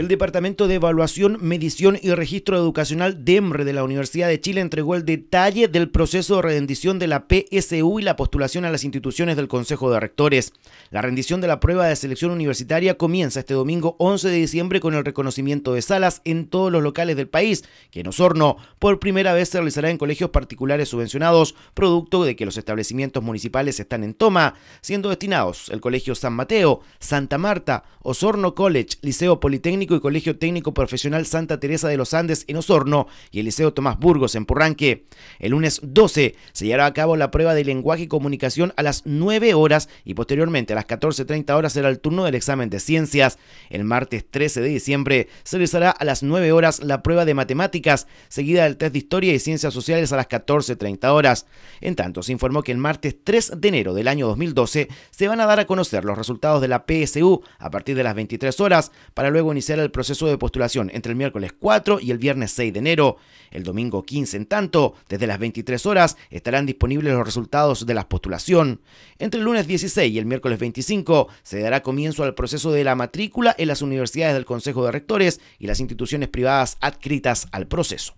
El Departamento de Evaluación, Medición y Registro Educacional DEMRE de la Universidad de Chile entregó el detalle del proceso de rendición de la PSU y la postulación a las instituciones del Consejo de Rectores. La rendición de la prueba de selección universitaria comienza este domingo 11 de diciembre con el reconocimiento de salas en todos los locales del país, que en Osorno por primera vez se realizará en colegios particulares subvencionados, producto de que los establecimientos municipales están en toma, siendo destinados el Colegio San Mateo, Santa Marta, Osorno College, Liceo Politécnico, y Colegio Técnico Profesional Santa Teresa de los Andes en Osorno y el Liceo Tomás Burgos en Purranque. El lunes 12 se llevará a cabo la prueba de lenguaje y comunicación a las 9 horas y posteriormente a las 14.30 horas será el turno del examen de ciencias. El martes 13 de diciembre se realizará a las 9 horas la prueba de matemáticas, seguida del test de historia y ciencias sociales a las 14.30 horas. En tanto, se informó que el martes 3 de enero del año 2012 se van a dar a conocer los resultados de la PSU a partir de las 23 horas para luego iniciar el proceso de postulación entre el miércoles 4 y el viernes 6 de enero. El domingo 15, en tanto, desde las 23 horas estarán disponibles los resultados de la postulación. Entre el lunes 16 y el miércoles 25 se dará comienzo al proceso de la matrícula en las universidades del Consejo de Rectores y las instituciones privadas adscritas al proceso.